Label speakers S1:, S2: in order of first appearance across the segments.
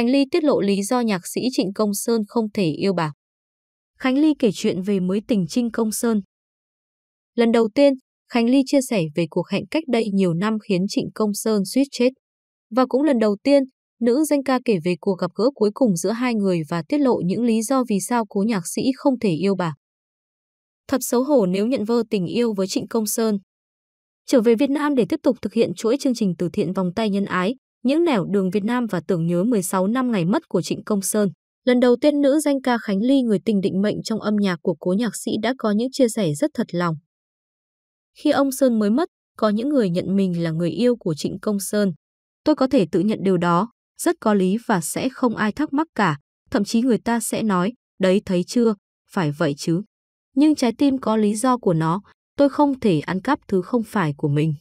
S1: Khánh Ly tiết lộ lý do nhạc sĩ Trịnh Công Sơn không thể yêu bà. Khánh Ly kể chuyện về mối tình Trinh Công Sơn. Lần đầu tiên, Khánh Ly chia sẻ về cuộc hẹn cách đây nhiều năm khiến Trịnh Công Sơn suýt chết. Và cũng lần đầu tiên, nữ danh ca kể về cuộc gặp gỡ cuối cùng giữa hai người và tiết lộ những lý do vì sao cố nhạc sĩ không thể yêu bà. Thật xấu hổ nếu nhận vơ tình yêu với Trịnh Công Sơn. Trở về Việt Nam để tiếp tục thực hiện chuỗi chương trình từ thiện vòng tay nhân ái, những nẻo đường Việt Nam và tưởng nhớ 16 năm ngày mất của Trịnh Công Sơn. Lần đầu tiên nữ danh ca Khánh Ly người tình định mệnh trong âm nhạc của cố nhạc sĩ đã có những chia sẻ rất thật lòng. Khi ông Sơn mới mất, có những người nhận mình là người yêu của Trịnh Công Sơn. Tôi có thể tự nhận điều đó, rất có lý và sẽ không ai thắc mắc cả. Thậm chí người ta sẽ nói, đấy thấy chưa, phải vậy chứ. Nhưng trái tim có lý do của nó, tôi không thể ăn cắp thứ không phải của mình.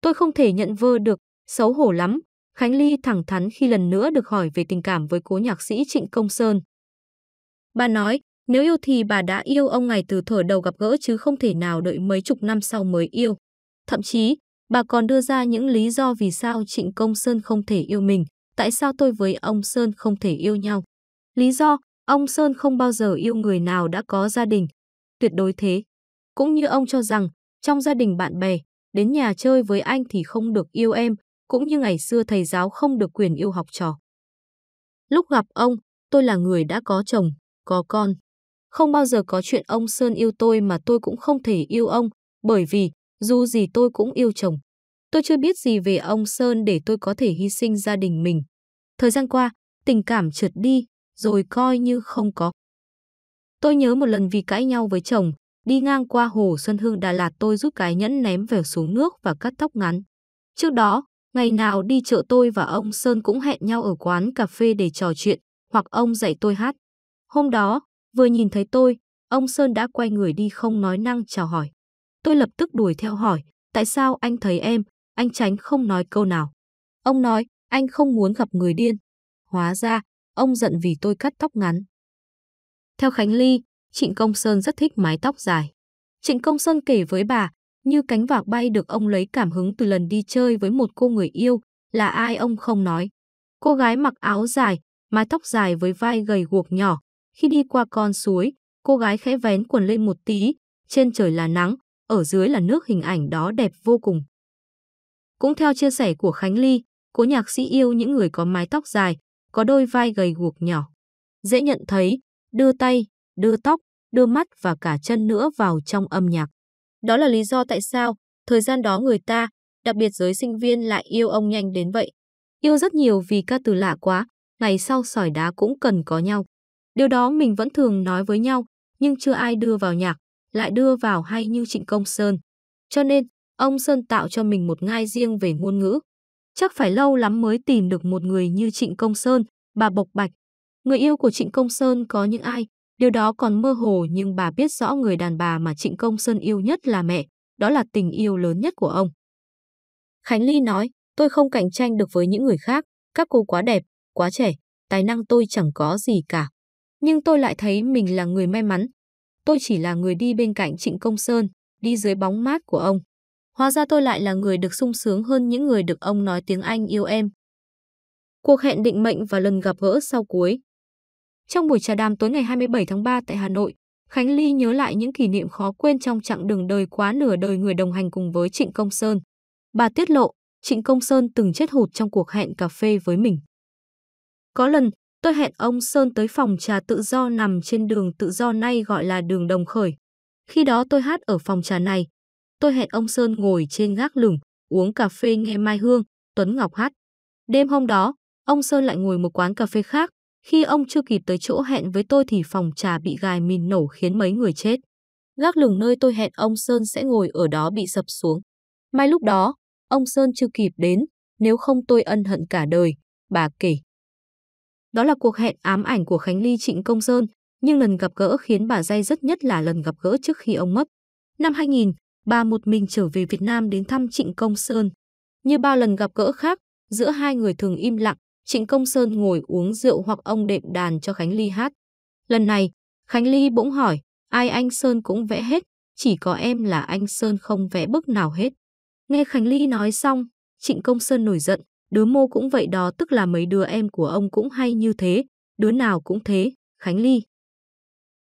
S1: Tôi không thể nhận vơ được, xấu hổ lắm, Khánh Ly thẳng thắn khi lần nữa được hỏi về tình cảm với cố nhạc sĩ Trịnh Công Sơn. Bà nói, nếu yêu thì bà đã yêu ông ngày từ thời đầu gặp gỡ chứ không thể nào đợi mấy chục năm sau mới yêu. Thậm chí, bà còn đưa ra những lý do vì sao Trịnh Công Sơn không thể yêu mình, tại sao tôi với ông Sơn không thể yêu nhau. Lý do, ông Sơn không bao giờ yêu người nào đã có gia đình. Tuyệt đối thế. Cũng như ông cho rằng, trong gia đình bạn bè, đến nhà chơi với anh thì không được yêu em, cũng như ngày xưa thầy giáo không được quyền yêu học trò. Lúc gặp ông, tôi là người đã có chồng, có con. Không bao giờ có chuyện ông Sơn yêu tôi mà tôi cũng không thể yêu ông, bởi vì dù gì tôi cũng yêu chồng. Tôi chưa biết gì về ông Sơn để tôi có thể hy sinh gia đình mình. Thời gian qua, tình cảm trượt đi, rồi coi như không có. Tôi nhớ một lần vì cãi nhau với chồng, đi ngang qua hồ Xuân Hương Đà Lạt tôi rút cái nhẫn ném về xuống nước và cắt tóc ngắn. Trước đó, Ngày nào đi chợ tôi và ông Sơn cũng hẹn nhau ở quán cà phê để trò chuyện, hoặc ông dạy tôi hát. Hôm đó, vừa nhìn thấy tôi, ông Sơn đã quay người đi không nói năng chào hỏi. Tôi lập tức đuổi theo hỏi, tại sao anh thấy em, anh tránh không nói câu nào. Ông nói, anh không muốn gặp người điên. Hóa ra, ông giận vì tôi cắt tóc ngắn. Theo Khánh Ly, Trịnh Công Sơn rất thích mái tóc dài. Trịnh Công Sơn kể với bà, như cánh vạc bay được ông lấy cảm hứng từ lần đi chơi với một cô người yêu, là ai ông không nói. Cô gái mặc áo dài, mái tóc dài với vai gầy guộc nhỏ, khi đi qua con suối, cô gái khẽ vén quần lên một tí, trên trời là nắng, ở dưới là nước hình ảnh đó đẹp vô cùng. Cũng theo chia sẻ của Khánh Ly, cô nhạc sĩ yêu những người có mái tóc dài, có đôi vai gầy guộc nhỏ. Dễ nhận thấy, đưa tay, đưa tóc, đưa mắt và cả chân nữa vào trong âm nhạc. Đó là lý do tại sao thời gian đó người ta, đặc biệt giới sinh viên lại yêu ông nhanh đến vậy. Yêu rất nhiều vì ca từ lạ quá, ngày sau sỏi đá cũng cần có nhau. Điều đó mình vẫn thường nói với nhau, nhưng chưa ai đưa vào nhạc, lại đưa vào hay như Trịnh Công Sơn. Cho nên, ông Sơn tạo cho mình một ngai riêng về ngôn ngữ. Chắc phải lâu lắm mới tìm được một người như Trịnh Công Sơn, bà Bộc Bạch. Người yêu của Trịnh Công Sơn có những ai? Điều đó còn mơ hồ nhưng bà biết rõ người đàn bà mà Trịnh Công Sơn yêu nhất là mẹ, đó là tình yêu lớn nhất của ông. Khánh Ly nói, tôi không cạnh tranh được với những người khác, các cô quá đẹp, quá trẻ, tài năng tôi chẳng có gì cả. Nhưng tôi lại thấy mình là người may mắn. Tôi chỉ là người đi bên cạnh Trịnh Công Sơn, đi dưới bóng mát của ông. Hóa ra tôi lại là người được sung sướng hơn những người được ông nói tiếng Anh yêu em. Cuộc hẹn định mệnh và lần gặp gỡ sau cuối, trong buổi trà đàm tối ngày 27 tháng 3 tại Hà Nội, Khánh Ly nhớ lại những kỷ niệm khó quên trong chặng đường đời quá nửa đời người đồng hành cùng với Trịnh Công Sơn. Bà tiết lộ, Trịnh Công Sơn từng chết hụt trong cuộc hẹn cà phê với mình. Có lần, tôi hẹn ông Sơn tới phòng trà tự do nằm trên đường tự do nay gọi là đường Đồng Khởi. Khi đó tôi hát ở phòng trà này. Tôi hẹn ông Sơn ngồi trên gác lửng, uống cà phê nghe Mai Hương, Tuấn Ngọc hát. Đêm hôm đó, ông Sơn lại ngồi một quán cà phê khác, khi ông chưa kịp tới chỗ hẹn với tôi thì phòng trà bị gài mìn nổ khiến mấy người chết. Gác lửng nơi tôi hẹn ông Sơn sẽ ngồi ở đó bị sập xuống. May lúc đó, ông Sơn chưa kịp đến, nếu không tôi ân hận cả đời, bà kể. Đó là cuộc hẹn ám ảnh của Khánh Ly Trịnh Công Sơn, nhưng lần gặp gỡ khiến bà dây rất nhất là lần gặp gỡ trước khi ông mất. Năm 2000, bà một mình trở về Việt Nam đến thăm Trịnh Công Sơn. Như bao lần gặp gỡ khác, giữa hai người thường im lặng, Trịnh Công Sơn ngồi uống rượu hoặc ông đệm đàn cho Khánh Ly hát. Lần này, Khánh Ly bỗng hỏi, ai anh Sơn cũng vẽ hết, chỉ có em là anh Sơn không vẽ bức nào hết. Nghe Khánh Ly nói xong, Trịnh Công Sơn nổi giận, đứa mô cũng vậy đó tức là mấy đứa em của ông cũng hay như thế, đứa nào cũng thế, Khánh Ly.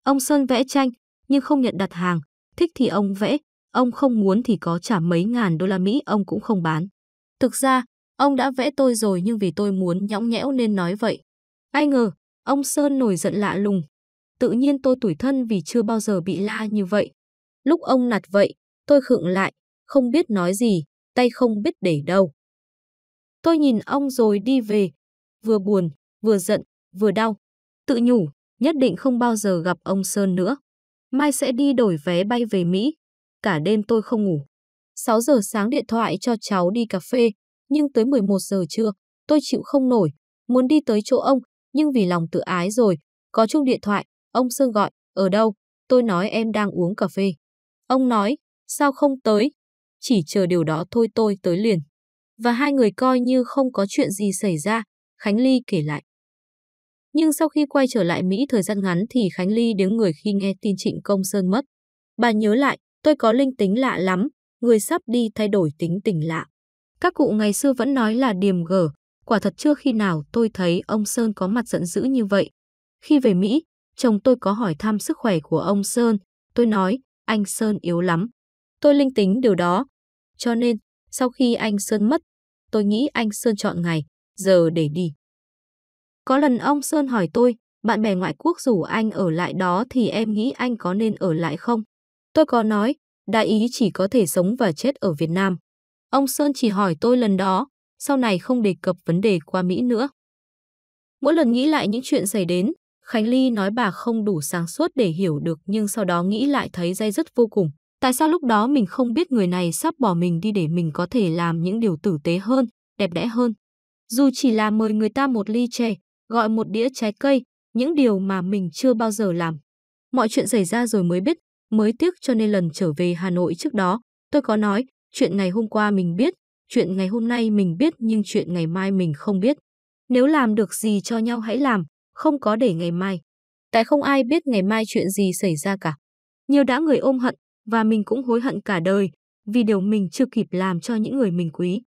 S1: Ông Sơn vẽ tranh, nhưng không nhận đặt hàng, thích thì ông vẽ, ông không muốn thì có trả mấy ngàn đô la Mỹ ông cũng không bán. Thực ra, Ông đã vẽ tôi rồi nhưng vì tôi muốn nhõng nhẽo nên nói vậy. Ai ngờ, ông Sơn nổi giận lạ lùng. Tự nhiên tôi tủi thân vì chưa bao giờ bị la như vậy. Lúc ông nạt vậy, tôi khựng lại, không biết nói gì, tay không biết để đâu. Tôi nhìn ông rồi đi về, vừa buồn, vừa giận, vừa đau. Tự nhủ, nhất định không bao giờ gặp ông Sơn nữa. Mai sẽ đi đổi vé bay về Mỹ. Cả đêm tôi không ngủ. 6 giờ sáng điện thoại cho cháu đi cà phê, nhưng tới 11 giờ trưa, tôi chịu không nổi, muốn đi tới chỗ ông, nhưng vì lòng tự ái rồi, có chung điện thoại, ông sơn gọi, ở đâu? Tôi nói em đang uống cà phê. Ông nói, sao không tới? Chỉ chờ điều đó thôi tôi tới liền. Và hai người coi như không có chuyện gì xảy ra, Khánh Ly kể lại. Nhưng sau khi quay trở lại Mỹ thời gian ngắn thì Khánh Ly đứng người khi nghe tin Trịnh Công Sơn mất. Bà nhớ lại, tôi có linh tính lạ lắm, người sắp đi thay đổi tính tình lạ. Các cụ ngày xưa vẫn nói là điềm gở, quả thật chưa khi nào tôi thấy ông Sơn có mặt giận dữ như vậy. Khi về Mỹ, chồng tôi có hỏi thăm sức khỏe của ông Sơn, tôi nói, anh Sơn yếu lắm. Tôi linh tính điều đó. Cho nên, sau khi anh Sơn mất, tôi nghĩ anh Sơn chọn ngày, giờ để đi. Có lần ông Sơn hỏi tôi, bạn bè ngoại quốc rủ anh ở lại đó thì em nghĩ anh có nên ở lại không? Tôi có nói, đại ý chỉ có thể sống và chết ở Việt Nam. Ông Sơn chỉ hỏi tôi lần đó, sau này không đề cập vấn đề qua Mỹ nữa. Mỗi lần nghĩ lại những chuyện xảy đến, Khánh Ly nói bà không đủ sáng suốt để hiểu được nhưng sau đó nghĩ lại thấy dây dứt vô cùng. Tại sao lúc đó mình không biết người này sắp bỏ mình đi để mình có thể làm những điều tử tế hơn, đẹp đẽ hơn. Dù chỉ là mời người ta một ly chè, gọi một đĩa trái cây, những điều mà mình chưa bao giờ làm. Mọi chuyện xảy ra rồi mới biết, mới tiếc cho nên lần trở về Hà Nội trước đó, tôi có nói chuyện ngày hôm qua mình biết, chuyện ngày hôm nay mình biết nhưng chuyện ngày mai mình không biết. Nếu làm được gì cho nhau hãy làm, không có để ngày mai. Tại không ai biết ngày mai chuyện gì xảy ra cả. Nhiều đã người ôm hận và mình cũng hối hận cả đời vì điều mình chưa kịp làm cho những người mình quý.